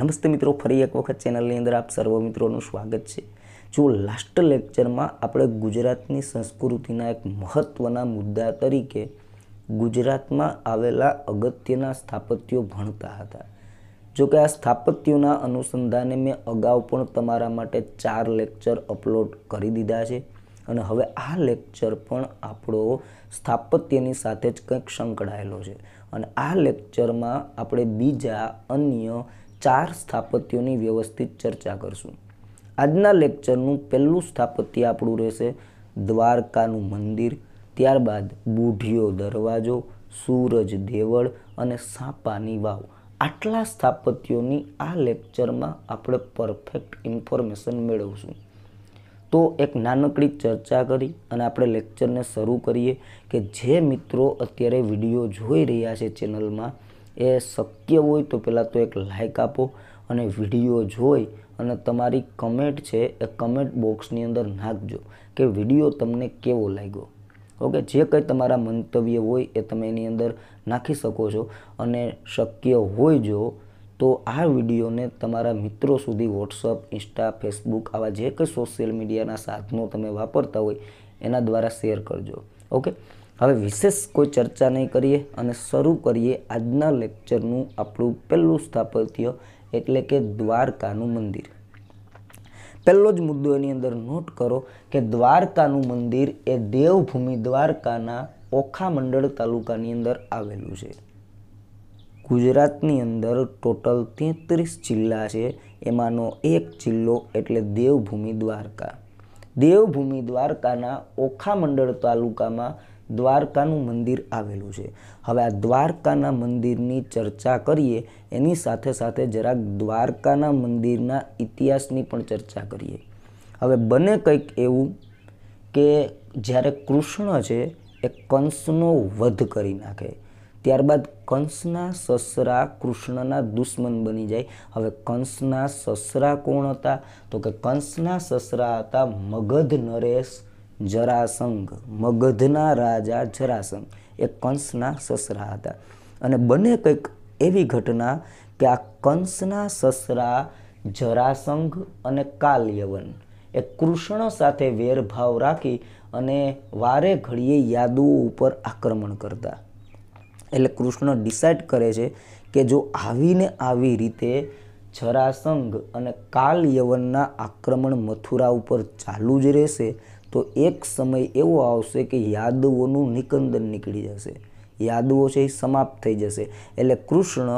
નમસ્તે મિત્રો ફરી એક વખત ચેનલની અંદર આપ સર્વ મિત્રોનું સ્વાગત છે જો લાસ્ટ લેક્ચરમાં આપણે ગુજરાતની સંસ્કૃતિના એક મહત્ત્વના મુદ્દા તરીકે ગુજરાતમાં આવેલા અગત્યના સ્થાપત્યો ભણતા હતા જો કે આ સ્થાપત્યોના અનુસંધાને મેં અગાઉ પણ તમારા માટે ચાર લેક્ચર અપલોડ કરી દીધા છે અને હવે આ લેક્ચર પણ આપણો સ્થાપત્યની સાથે જ કંઈક સંકળાયેલો છે અને આ લેક્ચરમાં આપણે બીજા અન્ય ચાર સ્થાપત્યોની વ્યવસ્થિત ચર્ચા કરશું આજના લેક્ચરનું પહેલું સ્થાપત્ય આપણું રહેશે દ્વારકાનું મંદિર ત્યારબાદ બુઢિયો દરવાજો સૂરજ દેવળ અને સાપાની વાવ આટલા સ્થાપત્યોની આ લેક્ચરમાં આપણે પરફેક્ટ ઇન્ફોર્મેશન મેળવશું તો એક નાનકડી ચર્ચા કરી અને આપણે લેક્ચરને શરૂ કરીએ કે જે મિત્રો અત્યારે વિડીયો જોઈ રહ્યા છે ચેનલમાં એ શક્ય હોય તો પહેલાં તો એક લાઇક આપો અને વિડીયો જોઈ અને તમારી કમેન્ટ છે એ કમેન્ટ બોક્સની અંદર નાખજો કે વિડીયો તમને કેવો લાગ્યો ઓકે જે કંઈ તમારા મંતવ્ય હોય એ તમે એની અંદર નાખી શકો છો અને શક્ય હોય જો તો આ વિડીયોને તમારા મિત્રો સુધી વોટ્સઅપ ઇન્સ્ટા ફેસબુક આવા જે કંઈ સોશિયલ મીડિયાના સાધનો તમે વાપરતા હોય એના દ્વારા શેર કરજો ઓકે હવે વિશેષ કોઈ ચર્ચા નહીં કરીએ અને શરૂ કરીએ આજના લેક્ચરનું આપણું પહેલું સ્થાપત્ય એટલે કે દ્વારકાનું મંદિર પહેલો જ મુદ્દો એની અંદર નોટ કરો કે દ્વારકાનું મંદિર એ દેવભૂમિ દ્વારકાના ઓખા મંડળ તાલુકાની અંદર આવેલું છે ગુજરાતની અંદર ટોટલ તેત્રીસ જિલ્લા છે એમાંનો એક જિલ્લો એટલે દેવભૂમિ દ્વારકા દેવભૂમિ દ્વારકાના ઓખા મંડળ તાલુકામાં દ્વારકાનું મંદિર આવેલું છે હવે આ દ્વારકાના મંદિરની ચર્ચા કરીએ એની સાથે સાથે જરાક દ્વારકાના મંદિરના ઇતિહાસની પણ ચર્ચા કરીએ હવે બને કંઈક એવું કે જ્યારે કૃષ્ણ છે એ કંસનો વધ કરી નાખે ત્યારબાદ કંસના સસરા કૃષ્ણના દુશ્મન બની જાય હવે કંસના સસરા કોણ હતા તો કે કંસના સસરા હતા મગધ નરેશ જરાસંઘ મગધના રાજા જરાસંઘ એ કંસના સસરા હતા અને બંને કંઈક એવી ઘટના કે આ કંસના સસરા જરાસંઘ અને કાલ્યવન એ કૃષ્ણ સાથે વેરભાવ રાખી અને વારે ઘડીએ યાદુઓ ઉપર આક્રમણ કરતા એટલે કૃષ્ણ ડિસાઇડ કરે છે કે જો આવીને આવી રીતે જરાસંઘ અને કાલ યવનના આક્રમણ મથુરા ઉપર ચાલુ જ રહેશે તો એક સમય એવો આવશે કે યાદવોનું નિકંદન નીકળી જશે યાદવો છે એ સમાપ્ત થઈ જશે એટલે કૃષ્ણ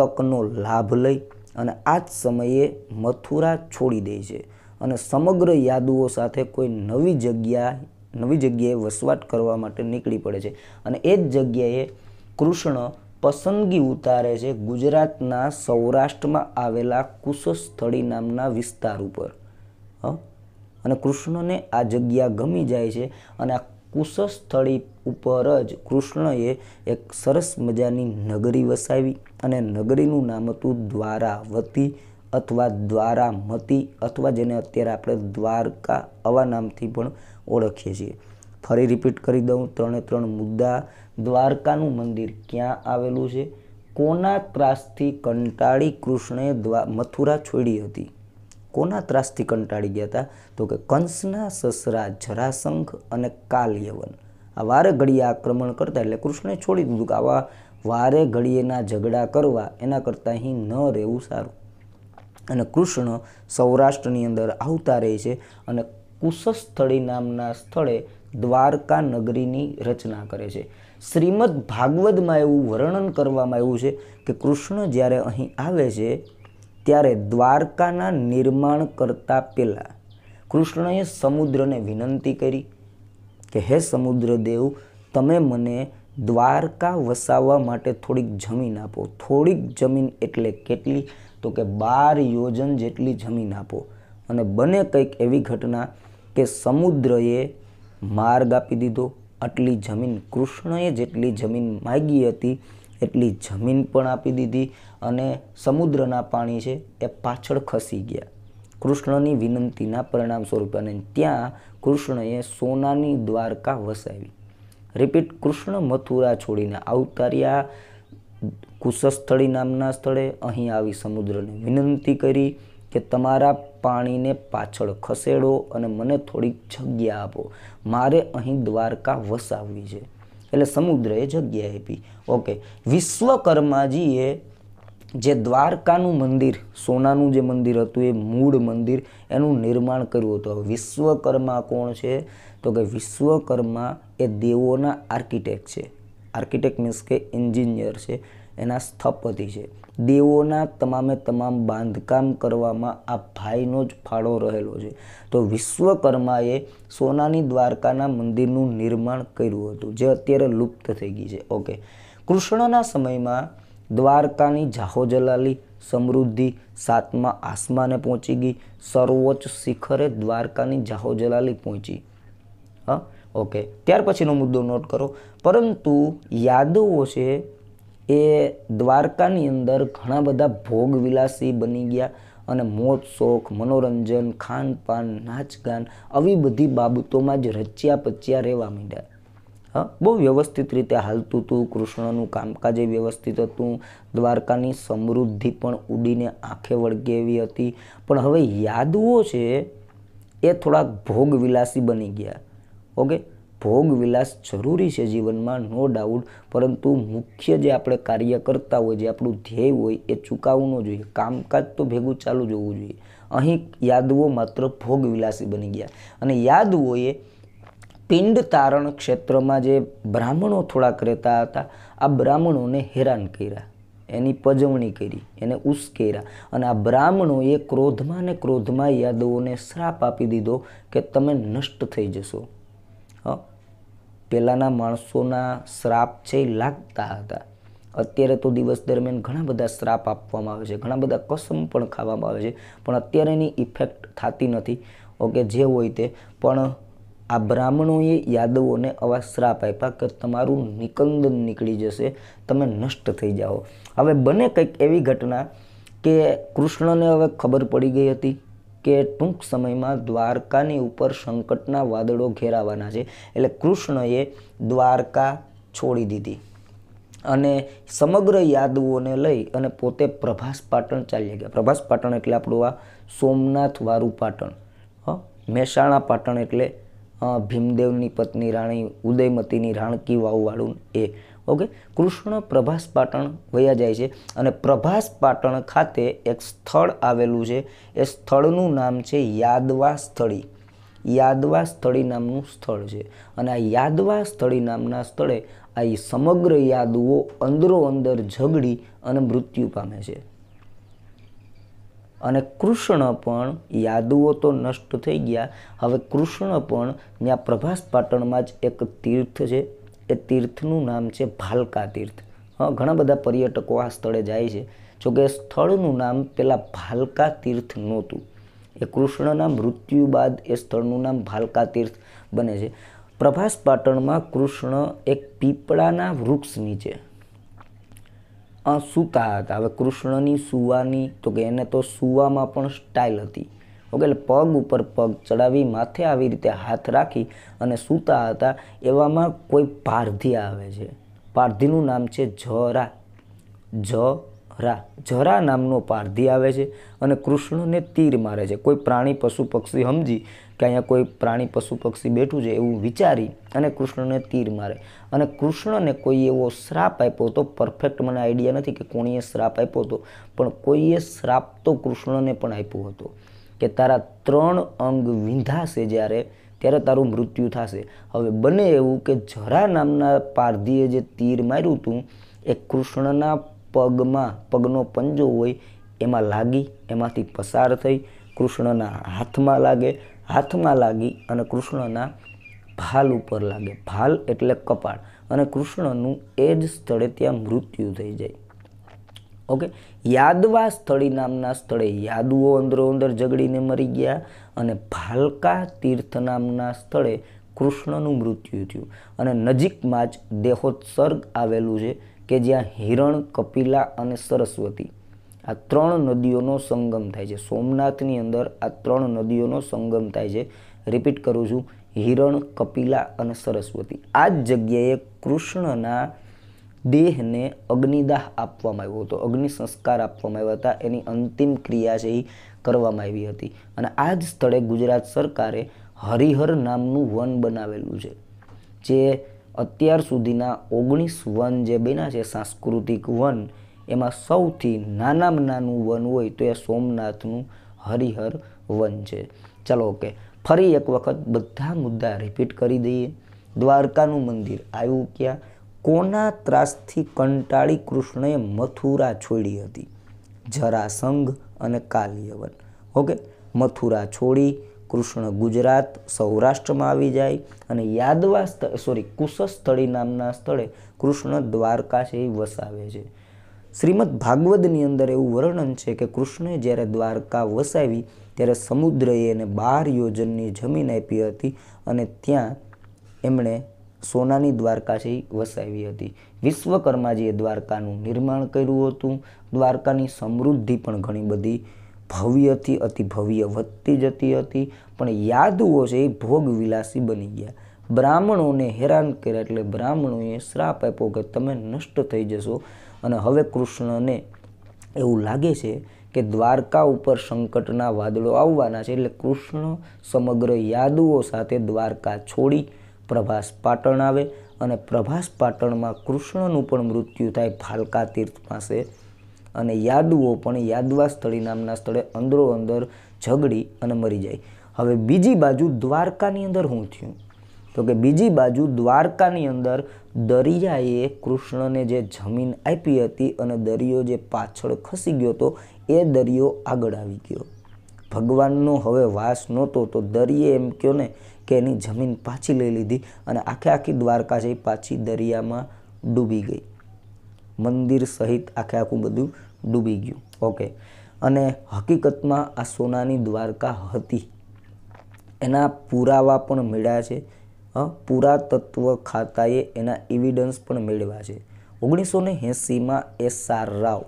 તકનો લાભ લઈ અને આ જ સમયે મથુરા છોડી દે છે અને સમગ્ર યાદવો સાથે કોઈ નવી જગ્યા નવી જગ્યાએ વસવાટ કરવા માટે નીકળી પડે છે અને એ જ જગ્યાએ કૃષ્ણ પસંદગી ઉતારે છે ગુજરાતના સૌરાષ્ટ્રમાં આવેલા કુશસ્થળી નામના વિસ્તાર ઉપર હં અને કૃષ્ણને આ જગ્યા ગમી જાય છે અને આ કુશસ્થળી ઉપર જ કૃષ્ણએ એક સરસ મજાની નગરી વસાવી અને નગરીનું નામ હતું દ્વારાવતી અથવા દ્વારામતી અથવા જેને અત્યારે આપણે દ્વારકા આવા નામથી પણ ઓળખીએ છીએ ફરી રિપીટ કરી દઉં ત્રણે ત્રણ મુદ્દા દ્વારકાનું મંદિર ક્યાં આવેલું છે કોના ત્રાસથી કંટાળી કૃષ્ણે મથુરા છોડી હતી કોના ત્રાસથી કંટાળી ગયા હતા તો કે કંસના સસરા જરાસંખ અને કાલ્યવન આ વારે ઘડીએ આક્રમણ કરતા એટલે કૃષ્ણે છોડી દીધું કે આવા વારે ઘડીએના ઝઘડા કરવા એના કરતાં અહીં ન રહેવું સારું અને કૃષ્ણ સૌરાષ્ટ્રની અંદર આવતા રહે છે અને કુશસ્થળી નામના સ્થળે દ્વારકા નગરીની રચના કરે છે શ્રીમદ ભાગવદમાં એવું વર્ણન કરવામાં આવ્યું છે કે કૃષ્ણ જ્યારે અહીં આવે છે ત્યારે દ્વારકાના નિર્માણ કરતા પહેલાં કૃષ્ણએ સમુદ્રને વિનંતી કરી કે હે સમુદ્રદેવ તમે મને દ્વારકા વસાવવા માટે થોડીક જમીન આપો થોડીક જમીન એટલે કેટલી તો કે બાર યોજન જેટલી જમીન આપો અને બને કંઈક એવી ઘટના કે સમુદ્રએ માર્ગ આપી દીધો આટલી જમીન કૃષ્ણએ જેટલી જમીન માગી હતી એટલી જમીન પણ આપી દીધી અને સમુદ્રના પાણી છે એ પાછળ ખસી ગયા કૃષ્ણની વિનંતીના પરિણામ સ્વરૂપે અને ત્યાં કૃષ્ણએ સોનાની દ્વારકા વસાવી રિપીટ કૃષ્ણ મથુરા છોડીને અવતાર્યા કુશસ્થળી નામના સ્થળે અહીં આવી સમુદ્રને વિનંતી કરી કે તમારા પાણીને પાછળ ખસેડો અને મને થોડીક જગ્યા આપો મારે અહીં દ્વારકા વસાવવી છે એટલે સમુદ્રએ જગ્યા આપી ઓકે વિશ્વકર્માજીએ જે દ્વારકાનું મંદિર સોનાનું જે મંદિર હતું એ મૂળ મંદિર એનું નિર્માણ કર્યું હતું વિશ્વકર્મા કોણ છે તો કે વિશ્વકર્મા એ દેવોના આર્કિટેક્ટ છે આર્કિટેક્ટ મીન્સ કે એન્જિનિયર છે એના સ્થપતિ છે દેવોના તમામે તમામ બાંધકામ કરવામાં આ ભાઈનો જ ફાળો રહેલો છે તો વિશ્વકર્માએ સોનાની દ્વારકાના મંદિરનું નિર્માણ કર્યું હતું જે અત્યારે લુપ્ત થઈ ગઈ છે ઓકે કૃષ્ણના સમયમાં દ્વારકાની જાહોજલાલી સમૃદ્ધિ સાતમા આસમાને પહોંચી ગઈ સર્વોચ્ચ શિખરે દ્વારકાની જાહોજલાલી પહોંચી હા ઓકે ત્યાર પછીનો મુદ્દો નોટ કરો પરંતુ યાદવો છે એ દ્વારકાની અંદર ઘણા બધા ભોગવિલાસી બની ગયા અને મોજ શોખ મનોરંજન ખાનપાન નાચગાન આવી બધી બાબતોમાં જ રચ્યા પચ્યા રહેવા માંડ્યા હા બહુ વ્યવસ્થિત રીતે હાલતું હતું કૃષ્ણનું કામકાજ એ વ્યવસ્થિત હતું દ્વારકાની સમૃદ્ધિ પણ ઉડીને આંખે વળગે એવી હતી પણ હવે યાદવો છે એ થોડાક ભોગવિલાસી બની ગયા ઓકે ભોગવિલાસ જરૂરી છે જીવનમાં નો ડાઉટ પરંતુ મુખ્ય જે આપણે કાર્ય કરતા હોય જે આપણું ધ્યેય હોય એ ચૂકાવવું ન જોઈએ કામકાજ તો ભેગું ચાલુ જવું જોઈએ અહીં યાદવો માત્ર ભોગવિલાસી બની ગયા અને યાદવોએ પિંડ તારણ ક્ષેત્રમાં જે બ્રાહ્મણો થોડાક રહેતા હતા આ બ્રાહ્મણોને હેરાન કર્યા એની પજવણી કરી એને ઉશ્કેર્યા અને આ બ્રાહ્મણોએ ક્રોધમાં ને ક્રોધમાં યાદવોને શ્રાપ આપી દીધો કે તમે નષ્ટ થઈ જશો પહેલાંના માણસોના શ્રાપ છે એ લાગતા હતા અત્યારે તો દિવસ દરમિયાન ઘણા બધા શ્રાપ આપવામાં આવે છે ઘણા બધા કસમ પણ ખાવામાં આવે છે પણ અત્યારે એની ઇફેક્ટ થતી નથી ઓકે જે હોય તે પણ આ બ્રાહ્મણોએ યાદવોને અવા શ્રાપ આપ્યા કે તમારું નિકંદન નીકળી જશે તમે નષ્ટ થઈ જાઓ હવે બને કંઈક એવી ઘટના કે કૃષ્ણને હવે ખબર પડી ગઈ હતી કે ટૂંક સમયમાં દ્વારકાની ઉપર સંકટના વાદળો ઘેરાવાના છે એટલે કૃષ્ણએ દ્વારકા છોડી દીધી અને સમગ્ર યાદવોને લઈ અને પોતે પ્રભાસ પાટણ ચાલી ગયા પ્રભાસ પાટણ એટલે આપણું આ સોમનાથ વારુ પાટણ હ મહેસાણા પાટણ એટલે ભીમદેવની પત્ની રાણી ઉદયમતીની રાણકી વાવવાળું એ ઓકે કૃષ્ણ પ્રભાસ પાટણ વયા જાય છે અને પ્રભાસ પાટણ ખાતે એક સ્થળ આવેલું છે એ સ્થળનું નામ છે યાદવા સ્થળી યાદવા સ્થળી નામનું સ્થળ છે અને આ યાદવા સ્થળી નામના સ્થળે આ સમગ્ર યાદવો અંદરો અંદર ઝઘડી અને મૃત્યુ પામે છે અને કૃષ્ણ પણ યાદવો તો નષ્ટ થઈ ગયા હવે કૃષ્ણ પણ ત્યાં પ્રભાસ પાટણમાં જ એક તીર્થ છે એ તીર્થનું નામ છે ભાલકા તીર્થ હા ઘણા બધા પર્યટકો આ સ્થળે જાય છે જોકે સ્થળનું નામ પેલા ભાલકા તીર્થ નહોતું એ કૃષ્ણના મૃત્યુ બાદ એ સ્થળનું નામ ભાલકા તીર્થ બને છે પ્રભાસ પાટણમાં કૃષ્ણ એક પીપળાના વૃક્ષ નીચે સૂતા હતા હવે કૃષ્ણની સુવાની તો કે એને તો સુવામાં પણ સ્ટાઇલ હતી ઓકે એટલે પગ ઉપર પગ ચડાવી માથે આવી રીતે હાથ રાખી અને સૂતા હતા એવામાં કોઈ પારધી આવે છે પારધીનું નામ છે જરા જ રા જરા નામનો પારધી આવે છે અને કૃષ્ણને તીર મારે છે કોઈ પ્રાણી પશુ પક્ષી સમજી કે અહીંયા કોઈ પ્રાણી પશુ પક્ષી બેઠું છે એવું વિચારી અને કૃષ્ણને તીર મારે અને કૃષ્ણને કોઈ એવો શ્રાપ આપ્યો હતો પરફેક્ટ મને આઈડિયા નથી કે કોણીએ શ્રાપ આપ્યો હતો પણ કોઈએ શ્રાપ તો કૃષ્ણને પણ આપ્યો હતો કે તારા ત્રણ અંગ વિંધાશે જ્યારે ત્યારે તારું મૃત્યુ થશે હવે બને એવું કે જરા નામના પારધીએ જે તીર માર્યું હતું એ કૃષ્ણના પગમાં પગનો પંજો હોય એમાં લાગી એમાંથી પસાર થઈ કૃષ્ણના હાથમાં લાગે હાથમાં લાગી અને કૃષ્ણના ભાલ ઉપર લાગે ભાલ એટલે કપાળ અને કૃષ્ણનું એ જ સ્થળે ત્યાં મૃત્યુ થઈ જાય ઓકે યાદવા સ્થળી નામના સ્થળે યાદવો અંદરો અંદર ઝઘડીને મરી ગયા અને ભાલકા તીર્થ નામના સ્થળે કૃષ્ણનું મૃત્યુ થયું અને નજીકમાં જ દેહોત્સર્ગ આવેલું છે કે જ્યાં હિરણ કપિલા અને સરસ્વતી આ ત્રણ નદીઓનો સંગમ થાય છે સોમનાથની અંદર આ ત્રણ નદીઓનો સંગમ થાય છે રિપીટ કરું છું હિરણ કપિલા અને સરસ્વતી આ જ જગ્યાએ કૃષ્ણના દેહને અગ્નિદાહ આપવામાં આવ્યો હતો અગ્નિ સંસ્કાર આપવામાં આવ્યા હતા એની અંતિમ ક્રિયા છે એ કરવામાં આવી હતી અને આ જ સ્થળે ગુજરાત સરકારે હરિહર નામનું વન બનાવેલું છે જે અત્યાર સુધીના ઓગણીસ વન જે બન્યા છે સાંસ્કૃતિક વન એમાં સૌથી નાનામાં નાનું વન હોય તો એ સોમનાથનું હરિહર વન છે ચાલો ઓકે ફરી એક વખત બધા મુદ્દા રિપીટ કરી દઈએ દ્વારકાનું મંદિર આવ્યું ક્યાં કોના ત્રાસથી કંટાળી કૃષ્ણએ મથુરા છોડી હતી જરાસંઘ અને કાલ્યવન ઓકે મથુરા છોડી કૃષ્ણ ગુજરાત સૌરાષ્ટ્રમાં આવી જાય અને યાદવા સોરી કુશસ્થળી નામના સ્થળે કૃષ્ણ દ્વારકા છે એ વસાવે છે શ્રીમદ ભાગવતની અંદર એવું વર્ણન છે કે કૃષ્ણે જ્યારે દ્વારકા વસાવી ત્યારે સમુદ્રએ એને બાર યોજનની જમીન આપી હતી અને ત્યાં એમણે સોનાની દ્વારકા છે વસાવી હતી વિશ્વકર્માજીએ દ્વારકાનું નિર્માણ કર્યું હતું દ્વારકાની સમૃદ્ધિ પણ ઘણી બધી ભવ્યથી અતિ ભવ્ય વધતી જતી હતી પણ યાદુઓ છે એ ભોગવિલાસી બની ગયા બ્રાહ્મણોને હેરાન કર્યા એટલે બ્રાહ્મણોએ શ્રાપ આપ્યો કે તમે નષ્ટ થઈ જશો અને હવે કૃષ્ણને એવું લાગે છે કે દ્વારકા ઉપર સંકટના વાદળો આવવાના છે એટલે કૃષ્ણ સમગ્ર યાદુઓ સાથે દ્વારકા છોડી પ્રભાસ પાટણ આવે અને પ્રભાસ પાટણમાં કૃષ્ણનું પણ મૃત્યુ થાય ભાલકા તીર્થ પાસે અને યાદુઓ પણ યાદવા સ્થળી નામના સ્થળે અંદરો અંદર ઝઘડી અને મરી જાય હવે બીજી બાજુ દ્વારકાની અંદર શું થયું તો કે બીજી બાજુ દ્વારકાની અંદર દરિયાએ કૃષ્ણને જે જમીન આપી હતી અને દરિયો જે પાછળ ખસી ગયો હતો એ દરિયો આગળ આવી ગયો ભગવાનનો હવે વાસ નહોતો તો દરિયે એમ કહો ને કે એની જમીન પાછી લઈ લીધી અને આખે આખી દ્વારકા જઈ પાછી દરિયામાં ડૂબી ગઈ મંદિર સહિત આખે આખું બધું ડૂબી ગયું ઓકે અને હકીકતમાં આ સોનાની દ્વારકા હતી એના પુરાવા પણ મળ્યા છે પુરાતત્વ ખાતાએ એના એવિડન્સ પણ મેળવ્યા છે ઓગણીસો ને એંસીમાં S R Rao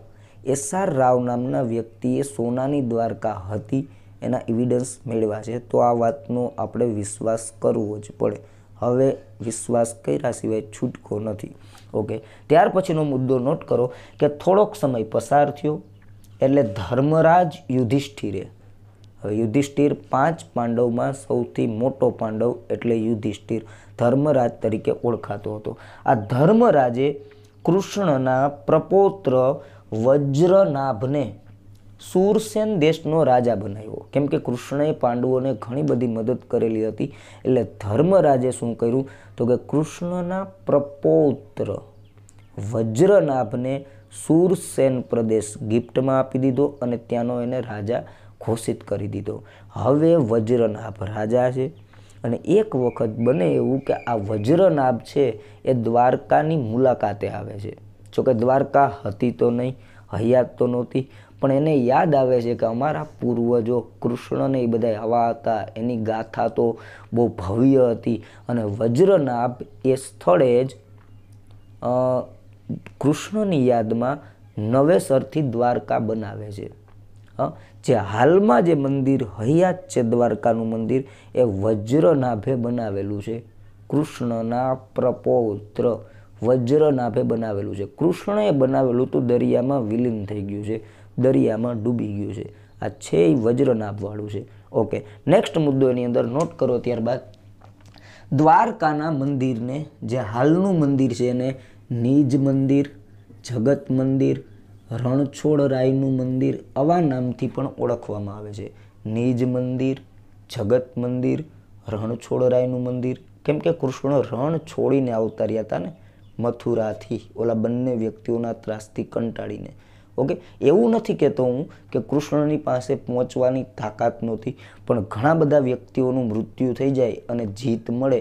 S R Rao નામના વ્યક્તિએ સોનાની દ્વારકા હતી એના એવિડન્સ મેળવ્યા છે તો આ વાતનો આપણે વિશ્વાસ કરવો જ પડે હવે વિશ્વાસ કર્યા સિવાય છૂટકો નથી ઓકે ત્યાર પછીનો મુદ્દો નોટ કરો કે થોડોક સમય પસાર થયો એટલે ધર્મરાજ યુધિષ્ઠિરે હવે યુધિષ્ઠિર પાંચ પાંડવમાં સૌથી મોટો પાંડવ એટલે યુધિષ્ઠિર ધર્મરાજ તરીકે ઓળખાતો હતો આ ધર્મરાજે કૃષ્ણના પ્રપોત્ર વજ્રનાભને સુરસેન દેશનો રાજા બનાવ્યો કેમ કે કૃષ્ણએ પાંડવોને ઘણી બધી મદદ કરેલી હતી એટલે ધર્મરાજે શું કર્યું તો કે કૃષ્ણના પ્રપૌત્ર વજ્રનાભને સુરસેન પ્રદેશ ગિફ્ટમાં આપી દીધો અને ત્યાંનો એને રાજા ઘોષિત કરી દીધો હવે વજ્રનાભ રાજા છે અને એક વખત બને એવું કે આ વજ્રનાભ છે એ દ્વારકાની મુલાકાતે આવે છે જોકે દ્વારકા હતી તો નહીં હૈયાત તો નહોતી પણ એને યાદ આવે છે કે અમારા પૂર્વજો કૃષ્ણને એ બધા આવા હતા એની ગાથા તો બહુ ભવ્ય હતી અને વજ્રનાભ એ સ્થળે જ કૃષ્ણની યાદમાં નવેસરથી દ્વારકા બનાવે છે જે હાલમાં જે મંદિર હયાત છે દ્વારકાનું મંદિર એ વજ્રનાભે બનાવેલું છે કૃષ્ણના પ્રપૌત્ર વજ્રનાભે બનાવેલું છે કૃષ્ણએ બનાવેલું તો દરિયામાં વિલીન થઈ ગયું છે દરિયામાં ડૂબી ગયું છે આ છે એ વજ્રનાભવાળું છે ઓકે નેક્સ્ટ મુદ્દો એની અંદર નોટ કરો ત્યારબાદ દ્વારકાના મંદિરને જે હાલનું મંદિર છે એને નિજ મંદિર જગત મંદિર રણછોડરાયનું મંદિર આવા નામથી પણ ઓળખવામાં આવે છે નીજ મંદિર જગત મંદિર રણછોડરાયનું મંદિર કેમ કે કૃષ્ણ રણ છોડીને આવતા રહ્યા હતા ને મથુરાથી ઓલા બંને વ્યક્તિઓના ત્રાસથી કંટાળીને ઓકે એવું નથી કહેતો હું કે કૃષ્ણની પાસે પહોંચવાની તાકાત નહોતી પણ ઘણા બધા વ્યક્તિઓનું મૃત્યુ થઈ જાય અને જીત મળે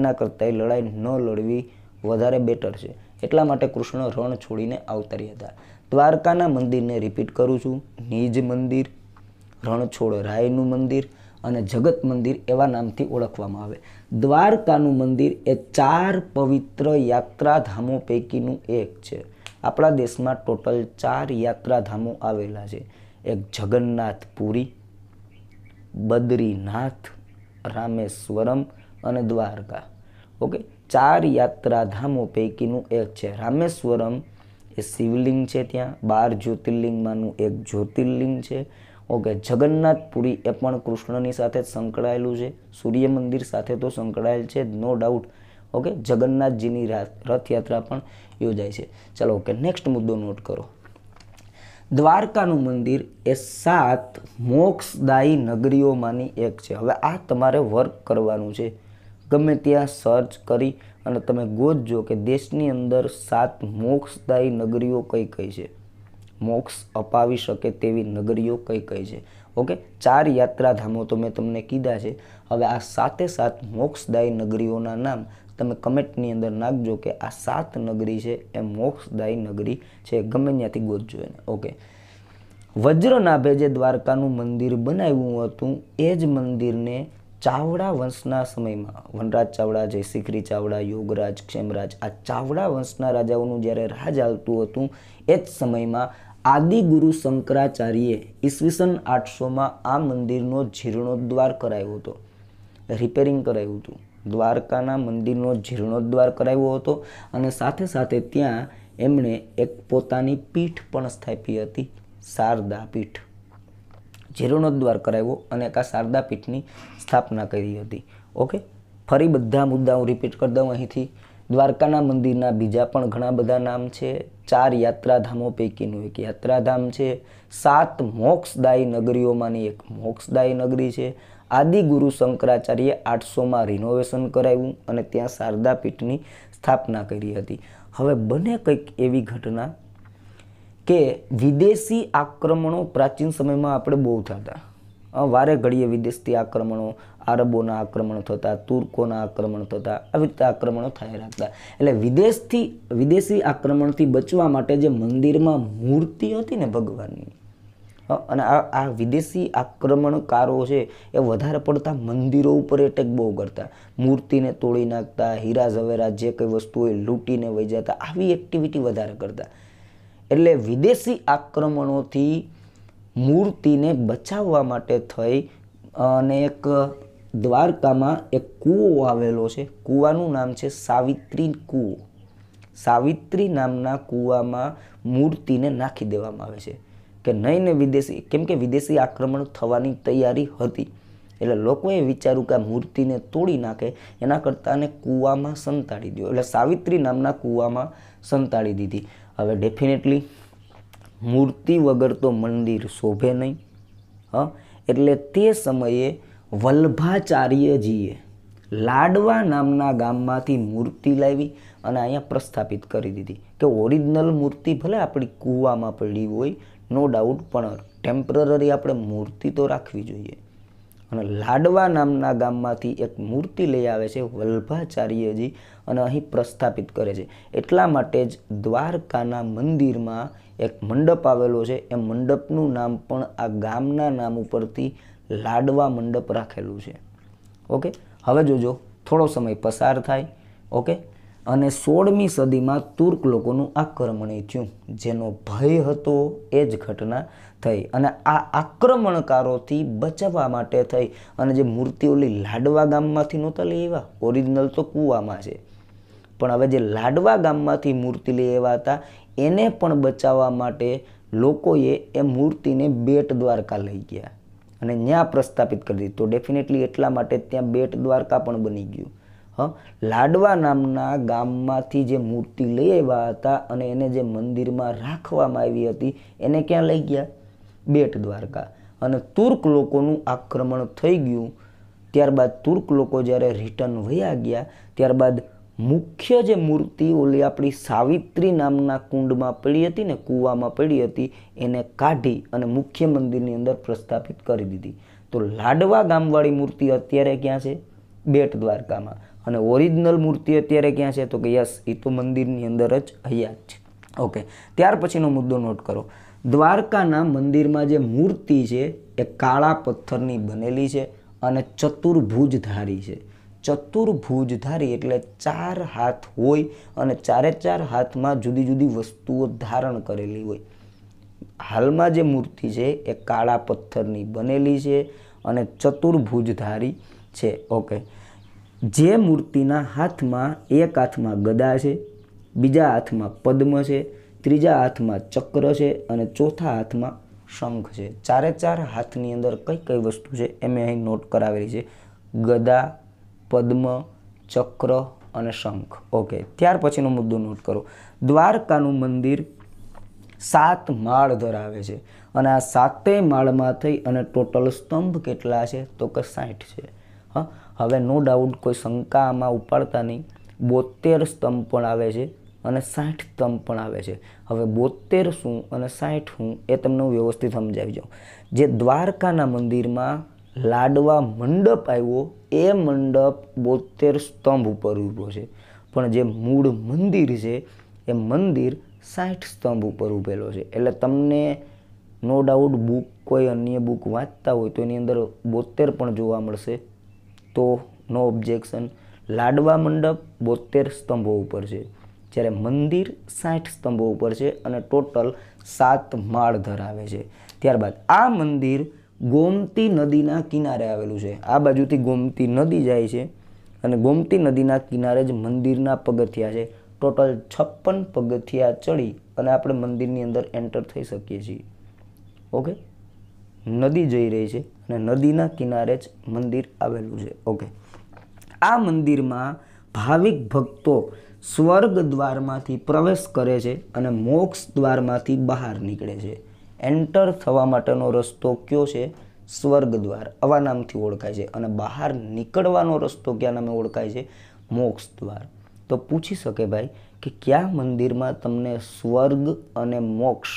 એના કરતાં એ લડાઈ ન લડવી વધારે બેટર છે એટલા માટે કૃષ્ણ રણ છોડીને અવતર્યા હતા દ્વારકાના મંદિરને રિપીટ કરું છું નિજ મંદિર રણછોડ રાયનું મંદિર અને જગત મંદિર એવા નામથી ઓળખવામાં આવે દ્વારકાનું મંદિર એ ચાર પવિત્ર યાત્રાધામો પૈકીનું એક છે આપણા દેશમાં ટોટલ ચાર યાત્રાધામો આવેલા છે એક જગન્નાથપુરી બદ્રીનાથ રામેશ્વરમ અને દ્વારકા ઓકે ચાર યાત્રાધામો પૈકીનું એક છે રામેશ્વરમ એ શિવલિંગ છે ત્યાં બાર જ્યોતિર્લિંગમાંનું એક જ્યોતિર્લિંગ છે ઓકે જગન્નાથપુરી એ પણ કૃષ્ણની સાથે સંકળાયેલું છે સૂર્ય મંદિર સાથે તો સંકળાયેલ છે નો ડાઉટ ઓકે જગન્નાથજીની રથયાત્રા પણ યોજાય છે ચાલો ઓકે નેક્સ્ટ મુદ્દો નોટ કરો દ્વારકાનું મંદિર એ સાત મોક્ષદાયી નગરીઓમાંની એક છે હવે આ તમારે વર્ક કરવાનું છે ગમે ત્યાં સર્ચ કરી અને તમે ગોતજો કે દેશની અંદર સાત મોક્ષદાયી નગરીઓ કઈ કઈ છે મોક્ષ અપાવી શકે તેવી નગરીઓ કઈ કઈ છે ઓકે ચાર યાત્રાધામો તો મેં તમને કીધા છે હવે આ સાતે સાત મોક્ષદાયી નગરીઓના નામ તમે કમેન્ટની અંદર નાખજો કે આ સાત નગરી છે એ મોક્ષદાયી નગરી છે ગમે ત્યાંથી ગોતજો એને ઓકે વજ્રનાભે જે દ્વારકાનું મંદિર બનાવ્યું હતું એ જ મંદિરને ચાવડા વંશના સમયમાં વનરાજ ચાવડા જયશિખરી ચાવડા યોગરાજ ક્ષેમરાજ આ ચાવડા વંશના રાજાઓનું જ્યારે રાજ આવતું હતું એ જ સમયમાં આદિગુરુ શંકરાચાર્યે ઈસવીસન આઠસોમાં આ મંદિરનો જીર્ણોદ્વાર કરાયો હતો રિપેરિંગ કરાયું હતું દ્વારકાના મંદિરનો જીર્ણોદ્ધાર કરાવ્યો હતો અને સાથે સાથે ત્યાં એમણે એક પોતાની પીઠ પણ સ્થાપી હતી શારદા પીઠ જીર્ણોદ્ધાર કરાવ્યો અને એક આ શારદા પીઠની સ્થાપના કરી હતી ઓકે ફરી બધા મુદ્દા હું રિપીટ કરી દઉં અહીંથી દ્વારકાના મંદિરના બીજા પણ ઘણા બધા નામ છે ચાર યાત્રાધામો પૈકીનું એક યાત્રાધામ છે સાત મોક્ષદાયી નગરીઓમાંની એક મોક્ષદાયી નગરી છે આદિગુરુ શંકરાચાર્ય આઠસોમાં રિનોવેશન કરાવ્યું અને ત્યાં શારદાપીઠની સ્થાપના કરી હતી હવે બને કંઈક એવી ઘટના કે વિદેશી આક્રમણો પ્રાચીન સમયમાં આપણે બહુ થતા વારે ઘડીએ વિદેશથી આક્રમણો આરબોના આક્રમણો થતા તુર્કોના આક્રમણ થતા આવી રીતે આક્રમણો થઈ રાખતા એટલે વિદેશથી વિદેશી આક્રમણથી બચવા માટે જે મંદિરમાં મૂર્તિ હતી ને ભગવાનની અને આ આ વિદેશી આક્રમણકારો છે એ વધારે પડતા મંદિરો ઉપર એટેક બહુ કરતા મૂર્તિને તોડી નાખતા હીરા ઝવેરા જે કંઈ વસ્તુ હોય લૂંટીને વહી જતા આવી એક્ટિવિટી વધારે કરતા એટલે વિદેશી આક્રમણોથી મૂર્તિને બચાવવા માટે થઈ અને એક દ્વારકામાં એક કૂવો આવેલો છે કૂવાનું નામ છે સાવિત્રી કૂવો સાવિત્રી નામના કૂવામાં મૂર્તિને નાખી દેવામાં આવે છે કે નહીં ને વિદેશી કેમ કે વિદેશી આક્રમણ થવાની તૈયારી હતી એટલે લોકોએ વિચાર્યું કે આ મૂર્તિને તોડી નાખે એના કરતાં એને કૂવામાં સંતાડી દીધું એટલે સાવિત્રી નામના કૂવામાં સંતાડી દીધી હવે ડેફિનેટલી મૂર્તિ વગર તો મંદિર શોભે નહીં હં એટલે તે સમયે વલ્ભાચાર્યજીએ લાડવા નામના ગામમાંથી મૂર્તિ લાવી અને અહીંયા પ્રસ્થાપિત કરી દીધી કે ઓરિજિનલ મૂર્તિ ભલે આપણી કૂવામાં પડી હોય નો ડાઉટ પણ ટેમ્પરરી આપણે મૂર્તિ તો રાખવી જોઈએ અને લાડવા નામના ગામમાંથી એક મૂર્તિ લઈ આવે છે વલ્ભાચાર્યજી અને અહીં પ્રસ્થાપિત કરે છે એટલા માટે જ દ્વારકાના મંદિરમાં એક મંડપ આવેલો છે એ મંડપનું નામ પણ આ ગામના નામ ઉપરથી લાડવા મંડપ રાખેલું છે ઓકે હવે જોજો થોડો સમય પસાર થાય ઓકે અને સોળમી સદીમાં તુર્ક લોકોનું આક્રમણ થયું જેનો ભય હતો એ જ ઘટના થઈ અને આ આક્રમણકારોથી બચાવવા માટે થઈ અને જે મૂર્તિ ઓલી લાડવા ગામમાંથી નહોતા લઈ આવ્યા ઓરિજિનલ તો કૂવામાં છે પણ હવે જે લાડવા ગામમાંથી મૂર્તિ લઈ આવ્યા હતા એને પણ બચાવવા માટે લોકોએ એ મૂર્તિને બેટ દ્વારકા લઈ ગયા અને ત્યાં પ્રસ્થાપિત કરી દીધી તો ડેફિનેટલી એટલા માટે ત્યાં બેટ દ્વારકા પણ બની ગયું લાડવા નામના ગામમાંથી જે મૂર્તિ લઈ આવ્યા હતા અને એને જે મંદિરમાં રાખવામાં આવી હતી એને ક્યાં લઈ ગયા બેટ દ્વારકા અને તુર્ક લોકોનું આક્રમણ થઈ ગયું ત્યારબાદ તુર્ક લોકો જ્યારે રિટર્ન વયા ગયા ત્યારબાદ મુખ્ય જે મૂર્તિ ઓલી આપણી સાવિત્રી નામના કુંડમાં પડી હતી ને કૂવામાં પડી હતી એને કાઢી અને મુખ્ય મંદિરની અંદર પ્રસ્થાપિત કરી દીધી તો લાડવા ગામવાળી મૂર્તિ અત્યારે ક્યાં છે બેટ દ્વારકામાં અને ઓરિજિનલ મૂર્તિ અત્યારે ક્યાં છે તો કે યસ એ તો મંદિરની અંદર જ હયાત છે ઓકે ત્યાર પછીનો મુદ્દો નોટ કરો દ્વારકાના મંદિરમાં જે મૂર્તિ છે એ કાળા પથ્થરની બનેલી છે અને ચતુર્ભુજધારી છે ચતુર્ભુજધારી એટલે ચાર હાથ હોય અને ચારે ચાર હાથમાં જુદી જુદી વસ્તુઓ ધારણ કરેલી હોય હાલમાં જે મૂર્તિ છે એ કાળા પથ્થરની બનેલી છે અને ચતુર્ભુજધારી છે ઓકે જે મૂર્તિના હાથમાં એક હાથમાં ગદા છે બીજા હાથમાં પદ્મ છે ત્રીજા હાથમાં ચક્ર છે અને ચોથા હાથમાં શંખ છે ચારે ચાર હાથની અંદર કઈ કઈ વસ્તુ છે એ મેં અહીં નોટ કરાવેલી છે ગદા પદ્મ ચક્ર અને શંખ ઓકે ત્યાર પછીનો મુદ્દો નોટ કરો દ્વારકાનું મંદિર સાત માળ ધરાવે છે અને આ સાતેય માળમાં થઈ અને ટોટલ સ્તંભ કેટલા છે તો કે સાઠ છે હા હવે નો ડાઉટ કોઈ શંકા આમાં ઉપાડતા નહીં બોતેર સ્તંભ પણ આવે છે અને સાઠ સ્તંભ પણ આવે છે હવે બોતેર શું અને સાઠ શું એ તમને વ્યવસ્થિત સમજાવી જાઉં જે દ્વારકાના મંદિરમાં લાડવા મંડપ આવ્યો એ મંડપ બોતેર સ્તંભ ઉપર ઊભો છે પણ જે મૂળ મંદિર છે એ મંદિર સાઠ સ્તંભ ઉપર ઊભેલો છે એટલે તમને નો ડાઉટ બુક કોઈ અન્ય બુક વાંચતા હોય તો એની અંદર બોતેર પણ જોવા મળશે તો નો ઓબ્જેક્શન લાડવા મંડપ બોતેર સ્તંભો ઉપર છે જ્યારે મંદિર સાઠ સ્તંભો ઉપર છે અને ટોટલ સાત માળ ધરાવે છે ત્યારબાદ આ મંદિર ગોમતી નદીના કિનારે આવેલું છે આ બાજુથી ગોમતી નદી જાય છે અને ગોમતી નદીના કિનારે જ મંદિરના પગથિયા છે ટોટલ છપ્પન પગથિયા ચડી અને આપણે મંદિરની અંદર એન્ટર થઈ શકીએ છીએ ઓકે નદી જઈ રહી છે અને નદીના કિનારે જ મંદિર આવેલું છે ઓકે આ મંદિરમાં ભાવિક ભક્તો સ્વર્ગ દ્વારમાંથી પ્રવેશ કરે છે અને મોક્ષ દ્વારમાંથી બહાર નીકળે છે એન્ટર થવા માટેનો રસ્તો કયો છે સ્વર્ગ દ્વાર આવા નામથી ઓળખાય છે અને બહાર નીકળવાનો રસ્તો ક્યાં નામે ઓળખાય છે મોક્ષ દ્વાર તો પૂછી શકે ભાઈ કે કયા મંદિરમાં તમને સ્વર્ગ અને મોક્ષ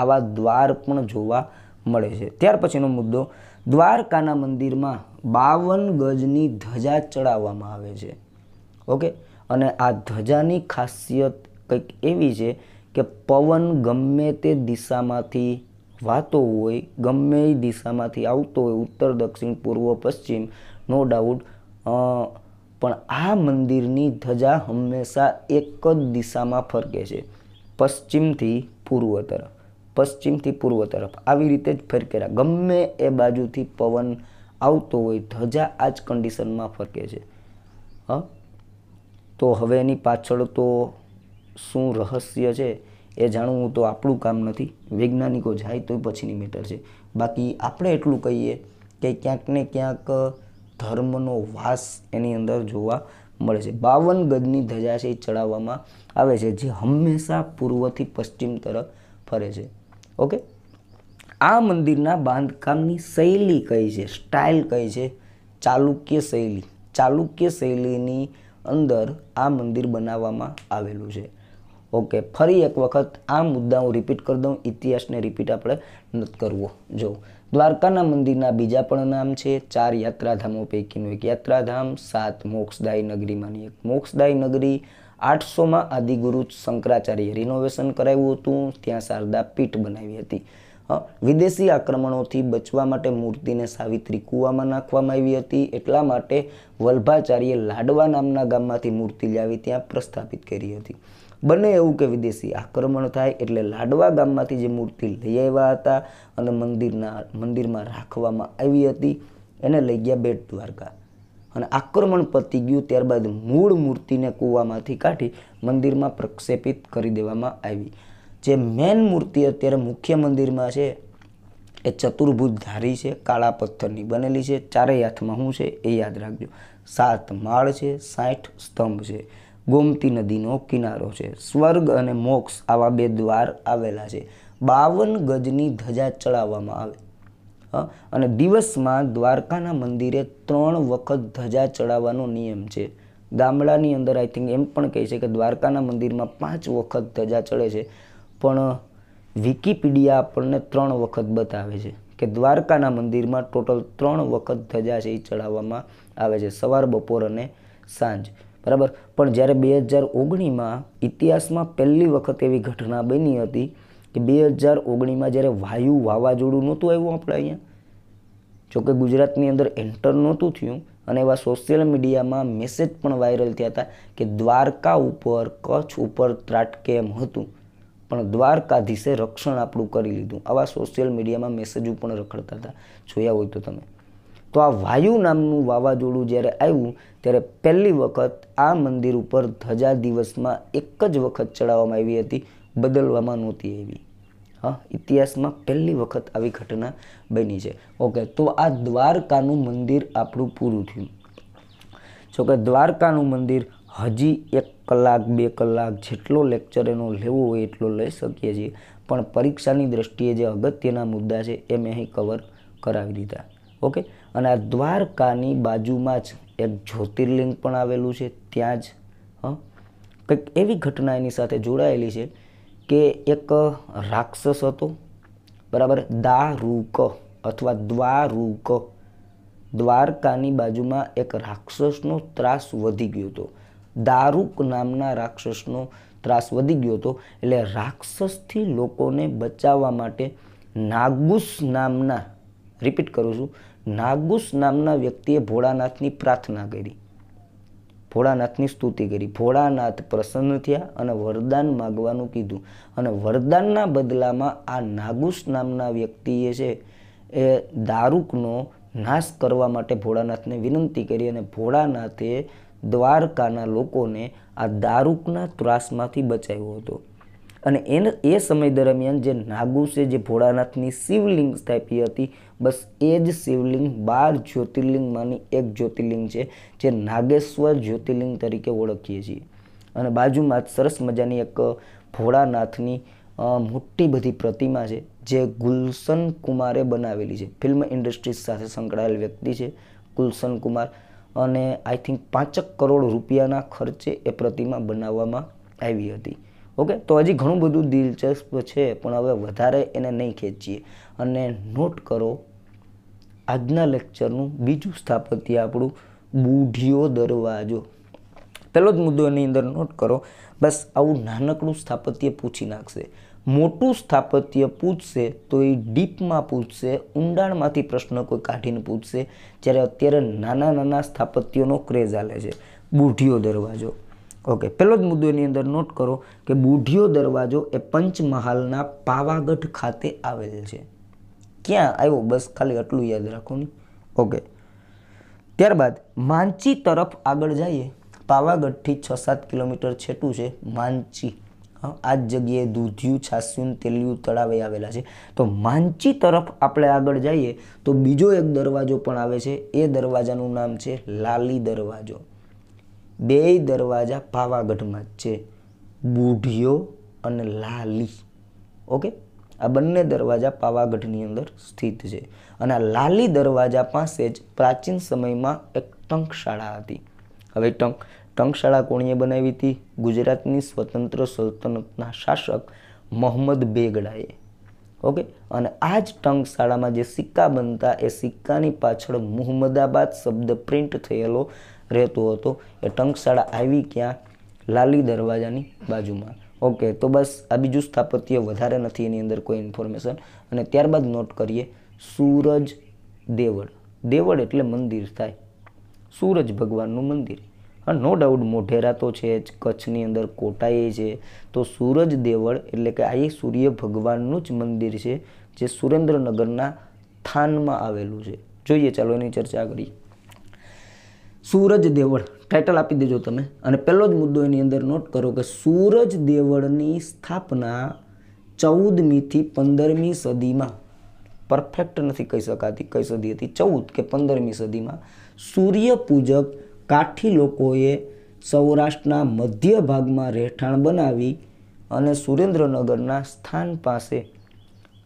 આવા દ્વાર પણ જોવા મળે છે ત્યાર પછીનો મુદ્દો દ્વારકાના મંદિરમાં બાવન ગજની ધજા ચડાવવામાં આવે છે ઓકે અને આ ધજાની ખાસિયત કંઈક એવી છે કે પવન ગમે તે દિશામાંથી વાતો હોય ગમે એ દિશામાંથી આવતો હોય ઉત્તર દક્ષિણ પૂર્વ પશ્ચિમ નો ડાઉટ પણ આ મંદિરની ધજા હંમેશા એક જ દિશામાં ફરકે છે પશ્ચિમથી પૂર્વ તરફ પશ્ચિમથી પૂર્વ તરફ આવી રીતે જ ફરકેરા ગમે એ બાજુથી પવન આવતો હોય ધજા આ જ કન્ડિશનમાં ફરકે છે હા તો હવે એની પાછળ તો શું રહસ્ય છે એ જાણવું તો આપણું કામ નથી વૈજ્ઞાનિકો જાય તો પછીની મેટર છે બાકી આપણે એટલું કહીએ કે ક્યાંક ને ક્યાંક ધર્મનો વાસ એની અંદર જોવા મળે છે બાવન ગજની ધજા છે એ ચડાવવામાં આવે છે જે હંમેશા પૂર્વથી પશ્ચિમ તરફ ફરે છે ઓકે આ મંદિરના બાંધકામની શૈલી કઈ છે સ્ટાઇલ કઈ છે ચાલુક્ય શૈલી ચાલુક્ય શૈલીની અંદર આ મંદિર બનાવવામાં આવેલું છે ઓકે ફરી એક વખત આ મુદ્દા હું રિપીટ કરી દઉં ઇતિહાસને રિપીટ આપણે નથી કરવો જો દ્વારકાના મંદિરના બીજા પણ નામ છે ચાર યાત્રાધામો પૈકીનું એક યાત્રાધામ સાત મોક્ષદાયી નગરીમાંની એક મોક્ષદાયી નગરી આઠસોમાં આદિગુરુ શંકરાચાર્ય રિનોવેશન કરાવ્યું હતું ત્યાં શારદા પીઠ બનાવી હતી વિદેશી આક્રમણોથી બચવા માટે મૂર્તિને સાવિત્રી કૂવામાં નાખવામાં આવી હતી એટલા માટે વલ્ભાચાર્ય લાડવા નામના ગામમાંથી મૂર્તિ લાવી ત્યાં પ્રસ્થાપિત કરી હતી બને એવું કે વિદેશી આક્રમણ થાય એટલે લાડવા ગામમાંથી જે મૂર્તિ લઈ આવ્યા હતા અને મંદિરના મંદિરમાં રાખવામાં આવી હતી એને લઈ ગયા બેટ દ્વારકા અને આક્રમણ પતી ગયું ત્યારબાદ મૂળ મૂર્તિને કૂવામાંથી કાઢી મંદિરમાં પ્રક્ષેપિત કરી દેવામાં આવી જે મેન મૂર્તિ અત્યારે મુખ્ય મંદિરમાં છે એ ચતુર્ભુજ ધારી છે કાળા પથ્થરની બનેલી છે ચારેય હાથમાં શું છે એ યાદ રાખજો સાત માળ છે સાઠ સ્તંભ છે ગોમતી નદીનો કિનારો છે સ્વર્ગ અને મોક્ષ આવા બે દ્વાર આવેલા છે બાવન ગજની ધજા ચડાવવામાં આવે અને દિવસમાં દ્વારકાના મંદિરે ત્રણ વખત ધજા ચડાવવાનો નિયમ છે ગામડાની અંદર આઈ થિંક એમ પણ કહે છે કે દ્વારકાના મંદિરમાં પાંચ વખત ધજા ચડે છે પણ વિકિપીડિયા આપણને ત્રણ વખત બતાવે છે કે દ્વારકાના મંદિરમાં ટોટલ ત્રણ વખત ધજા છે એ ચડાવવામાં આવે છે સવાર બપોર અને સાંજ બરાબર પણ જ્યારે બે હજાર ઓગણીમાં ઇતિહાસમાં પહેલી વખત એવી ઘટના બની હતી કે બે હજાર ઓગણીમાં જ્યારે વાયુ વાવાઝોડું નહોતું આવ્યું આપણે અહીંયા જોકે ગુજરાતની અંદર એન્ટર નહોતું થયું અને એવા સોશિયલ મીડિયામાં મેસેજ પણ વાયરલ થયા હતા કે દ્વારકા ઉપર કચ્છ ઉપર ત્રાટકેમ હતું પણ દ્વારકાધીશે રક્ષણ આપણું કરી લીધું આવા સોશિયલ મીડિયામાં મેસેજો પણ રખડતા હતા જોયા હોય તો તમે તો આ વાયુ નામનું વાવાઝોડું જ્યારે આવ્યું ત્યારે પહેલી વખત આ મંદિર ઉપર ધજા દિવસમાં એક જ વખત ચડાવવામાં આવી હતી બદલવામાં નહોતી એવી હા ઇતિહાસમાં પહેલી વખત આવી ઘટના બની છે ઓકે તો આ દ્વારકાનું મંદિર આપણું પૂરું થયું જોકે દ્વારકાનું મંદિર હજી એક કલાક બે કલાક જેટલો લેક્ચર એનો લેવો હોય એટલો લઈ શકીએ છીએ પણ પરીક્ષાની દ્રષ્ટિએ જે અગત્યના મુદ્દા છે એ મેં અહીં કવર કરાવી દીધા ઓકે અને આ દ્વારકાની બાજુમાં જ એક જ્યોતિર્લિંગ પણ આવેલું છે ત્યાં જ હં કંઈક એવી ઘટના એની સાથે જોડાયેલી છે કે એક રાક્ષસ હતો બરાબર દારૂક અથવા દ્વારૂક દ્વારકાની બાજુમાં એક રાક્ષસનો ત્રાસ વધી ગયો હતો દારૂક નામના રાક્ષસનો ત્રાસ વધી ગયો હતો એટલે રાક્ષસથી લોકોને બચાવવા માટે નાગુસ નામના રિપીટ કરું છું નાગુસ નામના વ્યક્તિએ ભોળાનાથની પ્રાર્થના કરી ભોળાનાથની સ્તુતિ કરી ભોળાનાથ પ્રસન્ન થયા અને વરદાન માગવાનું કીધું અને વરદાનના બદલામાં આ નાગુસ નામના વ્યક્તિએ છે એ દારૂકનો નાશ કરવા માટે ભોળાનાથને વિનંતી કરી અને ભોળાનાથે દ્વારકાના લોકોને આ દારૂકના ત્રાસમાંથી બચાવ્યો હતો અને એને એ સમય દરમિયાન જે નાગુ છે જે ભોળાનાથની શિવલિંગ સ્થાપી હતી બસ એ જ શિવલિંગ બાર જ્યોતિર્લિંગમાંની એક જ્યોતિર્લિંગ છે જે નાગેશ્વર જ્યોતિર્લિંગ તરીકે ઓળખીએ છીએ અને બાજુમાં સરસ મજાની એક ભોળાનાથની મોટી બધી પ્રતિમા છે જે ગુલશન કુમારે બનાવેલી છે ફિલ્મ ઇન્ડસ્ટ્રીઝ સાથે સંકળાયેલ વ્યક્તિ છે ગુલશન કુમાર અને આઈ થિંક પાંચક કરોડ રૂપિયાના ખર્ચે એ પ્રતિમા બનાવવામાં આવી હતી ઓકે તો હજી ઘણું બધું દિલચસ્પ છે પણ હવે વધારે એને નહીં ખેંચીએ અને નોટ કરો આજના લેક્ચરનું બીજું સ્થાપત્ય આપણું બુઢિયો દરવાજો પહેલો જ મુદ્દો એની અંદર નોટ કરો બસ આવું નાનકડું સ્થાપત્ય પૂછી નાખશે મોટું સ્થાપત્ય પૂછશે તો એ ડીપમાં પૂછશે ઊંડાણમાંથી પ્રશ્ન કોઈ કાઢીને પૂછશે જ્યારે અત્યારે નાના નાના સ્થાપત્યોનો ક્રેઝ હાલે છે બુઢિયો દરવાજો ઓકે પહેલો જ મુદ્દો એની અંદર નોટ કરો કે બુઢિયો દરવાજો એ પંચમહાલના પાવાગઢ ખાતે આવેલ છે ક્યાં આવ્યો બસ ખાલી આટલું યાદ રાખો ને ઓકે ત્યારબાદ માંચી તરફ આગળ જઈએ પાવાગઢથી છ સાત કિલોમીટર છેટું છે માંચી આ જ જગ્યાએ દૂધિયું છાસ્યું તેલિયું તળાવે આવેલા છે તો માંચી તરફ આપણે આગળ જઈએ તો બીજો એક દરવાજો પણ આવે છે એ દરવાજાનું નામ છે લાલી દરવાજો બેય દરવાજા પાવાગઢમાં જ છે બુઢિયો અને લાલી ઓકે આ બંને દરવાજા પાવાગઢની અંદર સ્થિત છે અને આ લાલી દરવાજા પાસે જ પ્રાચીન સમયમાં એક ટંકશાળા હતી હવે ટંક ટંકશાળા કોણીએ બનાવી હતી ગુજરાતની સ્વતંત્ર સલ્તનતના શાસક મોહમ્મદ બેગડાએ ઓકે અને આ જ ટંકશાળામાં જે સિક્કા બનતા એ સિક્કાની પાછળ મુહમ્મદાબાદ શબ્દ પ્રિન્ટ થયેલો રહેતો હતો એ ટંકશાળા આવી ક્યાં લાલી દરવાજાની બાજુમાં ઓકે તો બસ આ બીજું સ્થાપત્ય વધારે નથી એની અંદર કોઈ ઇન્ફોર્મેશન અને ત્યારબાદ નોટ કરીએ સૂરજ દેવળ દેવળ એટલે મંદિર થાય સૂરજ ભગવાનનું મંદિર હા નો ડાઉટ મોઢેરા તો છે જ કચ્છની અંદર કોટાએ છે તો સૂરજ દેવળ એટલે કે આ સૂર્ય ભગવાનનું જ મંદિર છે જે સુરેન્દ્રનગરના થાનમાં આવેલું છે જોઈએ ચાલો એની ચર્ચા કરીએ સૂરજ દેવળ ટાઇટલ આપી દેજો તમે અને પહેલો જ મુદ્દો એની અંદર નોટ કરો કે સૂરજ દેવળની સ્થાપના ચૌદમીથી પંદરમી સદીમાં પરફેક્ટ નથી કહી શકાતી કઈ સદી હતી ચૌદ કે પંદરમી સદીમાં સૂર્યપૂજક કાઠી લોકોએ સૌરાષ્ટ્રના મધ્ય ભાગમાં રહેઠાણ બનાવી અને સુરેન્દ્રનગરના સ્થાન પાસે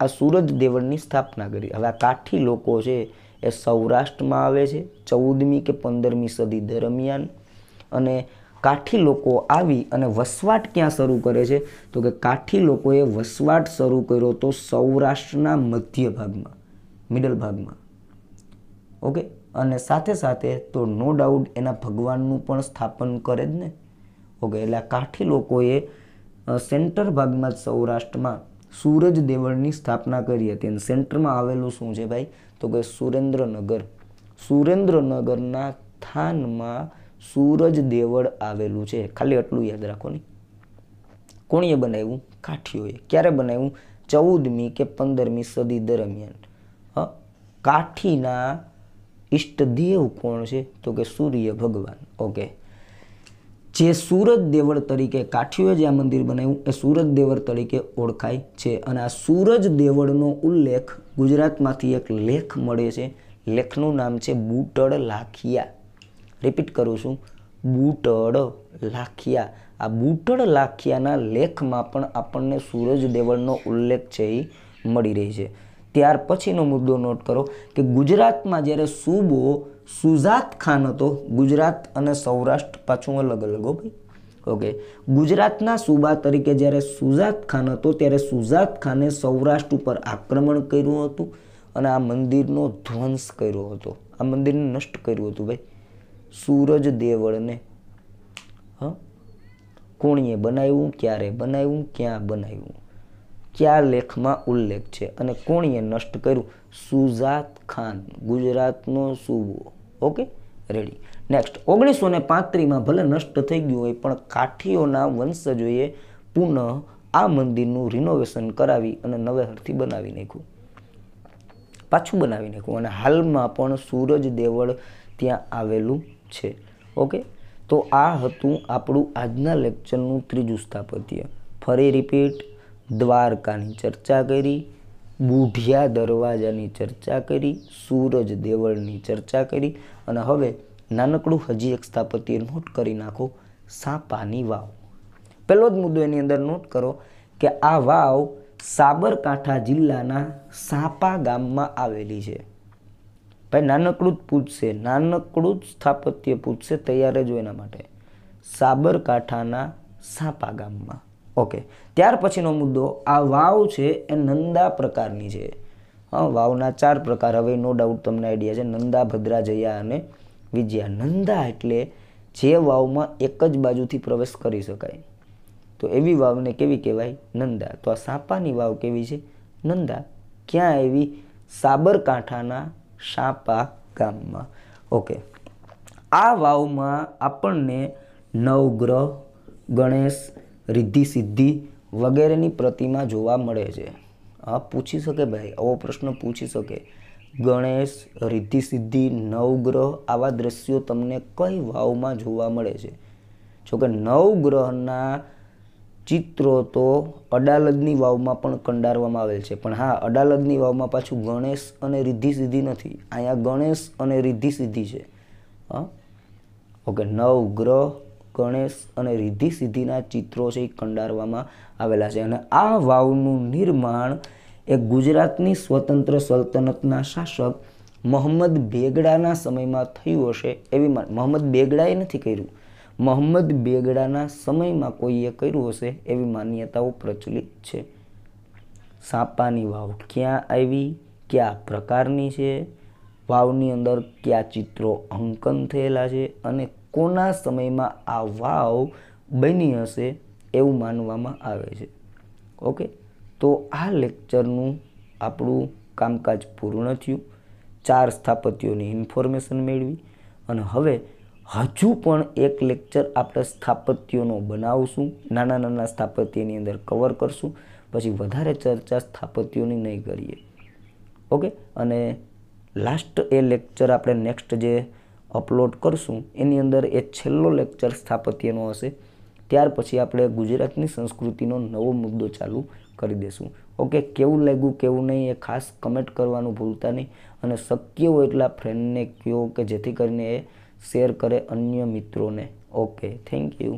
આ સૂરજ દેવળની સ્થાપના કરી હવે આ કાઠી લોકો છે એ સૌરાષ્ટ્રમાં આવે છે ચૌદમી કે પંદરમી સદી દરમિયાન અને કાઠી લોકો આવી અને વસવાટ ક્યાં શરૂ કરે છે તો કે કાઠી લોકોએ વસવાટ શરૂ કર્યો તો સૌરાષ્ટ્રના મધ્ય ભાગમાં મિડલ ભાગમાં ઓકે અને સાથે સાથે તો નો ડાઉટ એના ભગવાનનું પણ સ્થાપન કરે જ ને ઓકે એટલે કાઠી લોકોએ સેન્ટર ભાગમાં જ સૌરાષ્ટ્રમાં સૂરજ દેવળની સ્થાપના કરી હતી અને સેન્ટરમાં આવેલું શું છે ભાઈ તો કે સુરેન્દ્રનગર સુરેન્દ્રનગરના થાનમાં સૂરજ દેવળ આવેલું છે ખાલી એટલું યાદ રાખો ને કોણીએ બનાવ્યું કાઠીઓએ ક્યારે બનાવ્યું ચૌદમી કે પંદરમી સદી દરમિયાન કાઠીના ઈષ્ટદેવ કોણ છે તો કે સૂર્ય ભગવાન ઓકે જે સુરત દેવળ તરીકે કાઠીઓએ જે આ મંદિર બનાવ્યું એ સુરત દેવળ તરીકે ઓળખાય છે અને આ સૂરજ દેવળનો ઉલ્લેખ ગુજરાતમાંથી એક લેખ મળે છે લેખનું નામ છે બુટડ લાખિયા રિપીટ કરું છું બુટડ લાખિયા આ બુટડ લાખિયાના લેખમાં પણ આપણને સૂરજ દેવળનો ઉલ્લેખ છે એ મળી રહી છે ત્યાર પછીનો મુદ્દો નોટ કરો કે ગુજરાતમાં જ્યારે સૂબો સુઝાત ખાન હતો ગુજરાત અને સૌરાષ્ટ્ર પાછું અલગ અલગ ભાઈ ઓકે ગુજરાતના સુબા તરીકે જ્યારે સુઝાત ખાન હતો ત્યારે સુઝાત ખાને સૌરાષ્ટ્ર ઉપર આક્રમણ કર્યું હતું અને આ મંદિરનો ધ્વંસ કર્યો હતો આ મંદિરને નષ્ટ કર્યું હતું ભાઈ સૂરજ દેવળને હ કોણીએ બનાવ્યું ક્યારે બનાવ્યું ક્યાં બનાવ્યું કયા લેખમાં ઉલ્લેખ છે અને કોણીએ નષ્ટ કર્યું સુઝાત ખાન ગુજરાતનો સૂબો ઓકે રેડી નેક્સ્ટ ઓગણીસો ને પાંત્રીસમાં ભલે નષ્ટ થઈ ગયું હોય પણ કાઠીઓના વંશજોએ પુનઃ આ મંદિરનું રિનોવેશન કરાવી અને નવેહરથી બનાવી નાખ્યું પાછું બનાવી નાખ્યું અને હાલમાં પણ સૂરજ દેવળ ત્યાં આવેલું છે ઓકે તો આ હતું આપણું આજના લેક્ચરનું ત્રીજું સ્થાપત્ય ફરી રિપીટ દ્વારકાની ચર્ચા કરી બુઢિયા દરવાજાની ચર્ચા કરી સૂરજ દેવળની ચર્ચા કરી અને હવે નાનકડું હજી એક સ્થાપત્ય નોટ કરી નાખો સાપાની વાવ પહેલો જ મુદ્દો એની અંદર નોટ કરો કે આ વાવ સાબરકાંઠા જિલ્લાના સાપા ગામમાં આવેલી છે ભાઈ નાનકડું જ પૂછશે નાનકડું જ સ્થાપત્ય પૂછશે તૈયાર જ હોય એના માટે સાબરકાંઠાના સાપા ગામમાં ઓકે ત્યાર પછીનો મુદ્દો આ વાવ છે એ નંદા પ્રકારની છે હા વાવના ચાર પ્રકાર હવે નો ડાઉટ તમને આઈડિયા છે નંદા ભદ્રા જયા અને વિજયા નંદા એટલે જે વાવમાં એક જ બાજુથી પ્રવેશ કરી શકાય તો એવી વાવને કેવી કહેવાય નંદા તો આ સાપાની વાવ કેવી છે નંદા ક્યાં એવી સાબરકાંઠાના સાપા ગામમાં ઓકે આ વાવમાં આપણને નવગ્રહ ગણેશ રિદ્ધિ સિદ્ધિ વગેરેની પ્રતિમા જોવા મળે છે હા પૂછી શકે ભાઈ આવો પ્રશ્ન પૂછી શકે ગણેશ રિદ્ધિ સિદ્ધિ નવગ્રહ આવા દ્રશ્યો તમને કઈ વાવમાં જોવા મળે છે જોકે નવગ્રહના ચિત્રો તો અડાલજની વાવમાં પણ કંડારવામાં આવેલ છે પણ હા અડાલજની વાવમાં પાછું ગણેશ અને રિદ્ધિ સિદ્ધિ નથી અહીંયા ગણેશ અને રિદ્ધિ સિદ્ધિ છે હા ઓકે નવ ગ્રહ ગણેશ અને રિદ્ધિ સિદ્ધિના ચિત્રો છે એ કંડારવામાં આવેલા છે અને આ વાવનું નિર્માણ એ ગુજરાતની સ્વતંત્ર સલ્તનતના શાસક મોહમ્મદ બેગડાના સમયમાં થયું હશે એવી મોહમ્મદ બેગડાએ નથી કર્યું મોહમ્મદ બેગડાના સમયમાં કોઈએ કર્યું હશે એવી માન્યતાઓ પ્રચલિત છે સાપાની વાવ ક્યાં આવી કયા પ્રકારની છે વાવની અંદર કયા ચિત્રો અંકન થયેલા છે અને કોના સમયમાં આ વાવ બની હશે એવું માનવામાં આવે છે ઓકે તો આ લેક્ચરનું આપણું કામકાજ પૂર્ણ થયું ચાર સ્થાપત્યોની ઇન્ફોર્મેશન મેળવી અને હવે હજુ પણ એક લેક્ચર આપણે સ્થાપત્યોનો બનાવશું નાના નાના સ્થાપત્યની અંદર કવર કરશું પછી વધારે ચર્ચા સ્થાપત્યોની નહીં કરીએ ઓકે અને લાસ્ટ એ લેક્ચર આપણે નેક્સ્ટ જે અપલોડ કરશું એની અંદર એ છેલ્લો લેક્ચર સ્થાપત્યનો હશે ત્યાર પછી આપણે ગુજરાતની સંસ્કૃતિનો નવો મુદ્દો ચાલુ કરી દેશું ઓકે કેવું લાગ્યું કેવું નહીં એ ખાસ કમેન્ટ કરવાનું ભૂલતા નહીં અને શક્ય હોય એટલા ફ્રેન્ડને કહો કે જેથી કરીને એ શેર કરે અન્ય મિત્રોને ઓકે થેન્ક યુ